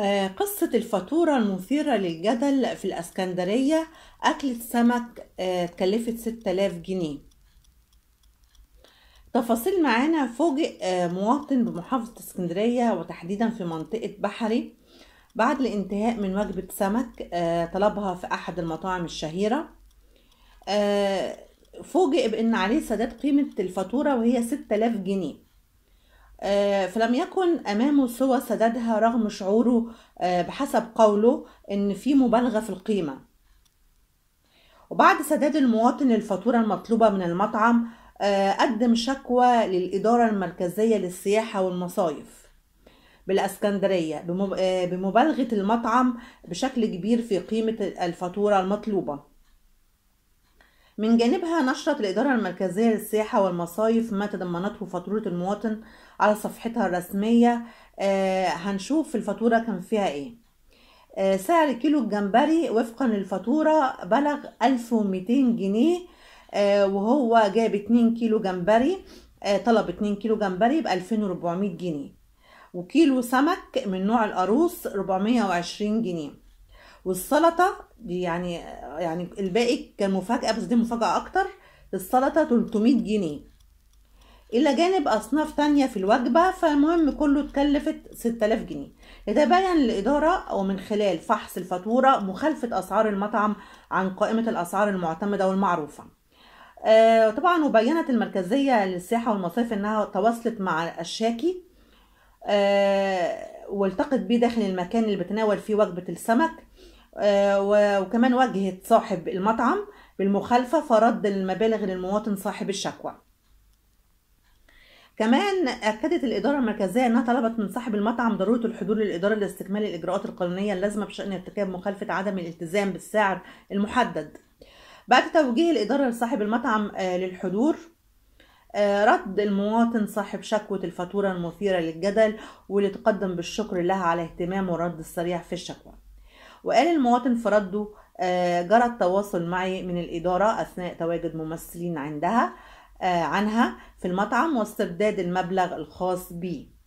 آه، قصة الفاتورة المثيرة للجدل في الأسكندرية أكلة سمك آه، كلفت 6000 جنيه تفاصيل معانا فوجئ آه، مواطن بمحافظة اسكندرية وتحديدا في منطقة بحري بعد الانتهاء من وجبة سمك طلبها في أحد المطاعم الشهيرة فوجئ بأن عليه سداد قيمة الفاتورة وهي 6000 جنيه آه، فلم يكن أمامه سوى سدادها رغم شعوره آه، بحسب قوله إن في مبالغة في القيمة وبعد سداد المواطن الفاتورة المطلوبة من المطعم آه، قدم شكوى للإدارة المركزية للسياحة والمصايف بالأسكندرية بمبالغة المطعم بشكل كبير في قيمة الفاتورة المطلوبة من جانبها نشرت الإدارة المركزية للسياحة والمصايف ما تضمنته فاتورة المواطن على صفحتها الرسمية آه، هنشوف الفاتورة كان فيها إيه آه، سعر كيلو الجمبري وفقا للفاتورة بلغ 1200 جنيه آه، وهو جاب 2 كيلو جمبري طلب 2 كيلو جمبري ب 2400 جنيه وكيلو سمك من نوع القاروص 420 جنيه والسلطه دي يعني يعني الباقي كان مفاجاه بس دي مفاجاه اكتر السلطه 300 جنيه الى جانب اصناف تانية في الوجبه فالمهم كله اتكلفت 6000 جنيه يتبين للاداره او من خلال فحص الفاتوره مخالفه اسعار المطعم عن قائمه الاسعار المعتمده والمعروفه آه طبعا وبينت المركزيه للسياحه والمصيف انها تواصلت مع الشاكي آه والتقت بيه داخل المكان اللي بتناول فيه وجبه السمك آه، وكمان واجهت صاحب المطعم بالمخالفة فرد المبالغ للمواطن صاحب الشكوى كمان أكدت الإدارة المركزية أنها طلبت من صاحب المطعم ضرورة الحضور للإدارة لاستكمال الإجراءات القانونية اللازمة بشأن ارتكاب مخالفة عدم الالتزام بالسعر المحدد بعد توجيه الإدارة لصاحب المطعم آه، للحضور آه، رد المواطن صاحب شكوى الفاتورة المثيرة للجدل واللي تقدم بالشكر لها على اهتمامه ورد السريع في الشكوى وقال المواطن في رده آه، جرى التواصل معي من الإدارة أثناء تواجد ممثلين عندها آه، عنها في المطعم واسترداد المبلغ الخاص بي